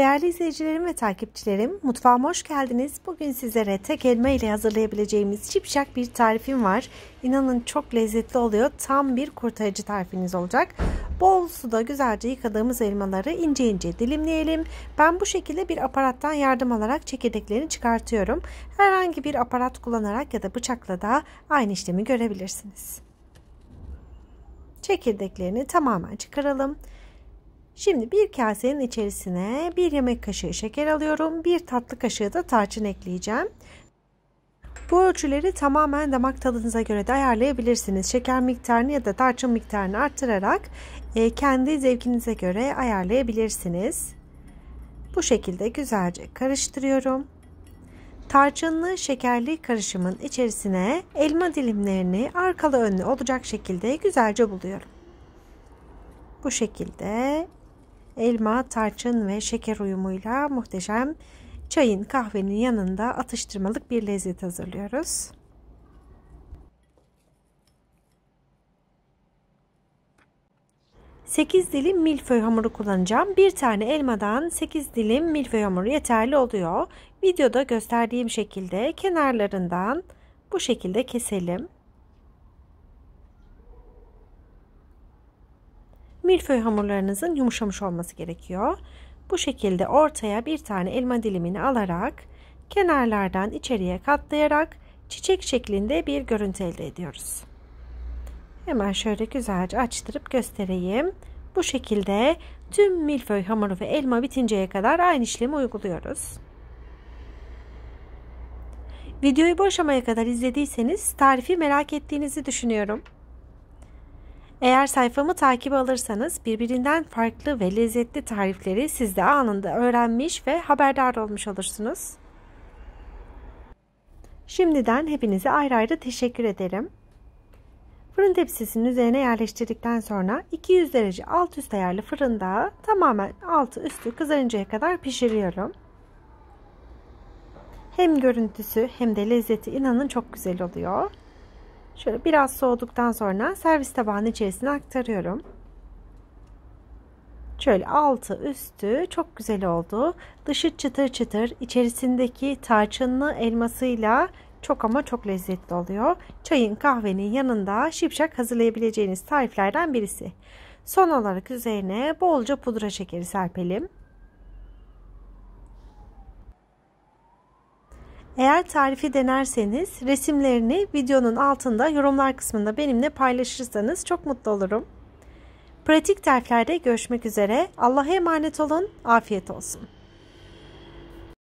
Değerli izleyicilerim ve takipçilerim, mutfağıma hoş geldiniz. Bugün sizlere tek elma ile hazırlayabileceğimiz şipşak bir tarifim var. İnanın çok lezzetli oluyor. Tam bir kurtarıcı tarifiniz olacak. Bol suda güzelce yıkadığımız elmaları ince ince dilimleyelim. Ben bu şekilde bir aparattan yardım alarak çekirdeklerini çıkartıyorum. Herhangi bir aparat kullanarak ya da bıçakla da aynı işlemi görebilirsiniz. Çekirdeklerini tamamen çıkaralım. Şimdi bir kasenin içerisine bir yemek kaşığı şeker alıyorum. Bir tatlı kaşığı da tarçın ekleyeceğim. Bu ölçüleri tamamen damak tadınıza göre de ayarlayabilirsiniz. Şeker miktarını ya da tarçın miktarını arttırarak e, kendi zevkinize göre ayarlayabilirsiniz. Bu şekilde güzelce karıştırıyorum. Tarçınlı şekerli karışımın içerisine elma dilimlerini arkalı önlü olacak şekilde güzelce buluyorum. Bu şekilde elma, tarçın ve şeker uyumuyla muhteşem çayın kahvenin yanında atıştırmalık bir lezzet hazırlıyoruz. Sekiz dilim milföy hamuru kullanacağım. Bir tane elmadan sekiz dilim milföy hamuru yeterli oluyor. Videoda gösterdiğim şekilde kenarlarından bu şekilde keselim. milföy hamurlarınızın yumuşamış olması gerekiyor. Bu şekilde ortaya bir tane elma dilimini alarak kenarlardan içeriye katlayarak çiçek şeklinde bir görüntü elde ediyoruz. Hemen şöyle güzelce açtırıp göstereyim. Bu şekilde tüm milföy hamuru ve elma bitinceye kadar aynı işlemi uyguluyoruz. Videoyu bu aşamaya kadar izlediyseniz tarifi merak ettiğinizi düşünüyorum. Eğer sayfamı takip alırsanız birbirinden farklı ve lezzetli tarifleri siz de anında öğrenmiş ve haberdar olmuş olursunuz. Şimdiden hepinize ayrı ayrı teşekkür ederim. Fırın tepsisinin üzerine yerleştirdikten sonra 200 derece alt üst ayarlı fırında tamamen altı üstü kızarıncaya kadar pişiriyorum. Hem görüntüsü hem de lezzeti inanın çok güzel oluyor. Şöyle biraz soğuduktan sonra servis tabağının içerisine aktarıyorum. Şöyle altı üstü çok güzel oldu. Dışı çıtır çıtır içerisindeki tarçınlı elmasıyla çok ama çok lezzetli oluyor. Çayın kahvenin yanında şipşak hazırlayabileceğiniz tariflerden birisi. Son olarak üzerine bolca pudra şekeri serpelim. Eğer tarifi denerseniz resimlerini videonun altında yorumlar kısmında benimle paylaşırsanız çok mutlu olurum. Pratik tariflerde görüşmek üzere. Allah'a emanet olun. Afiyet olsun.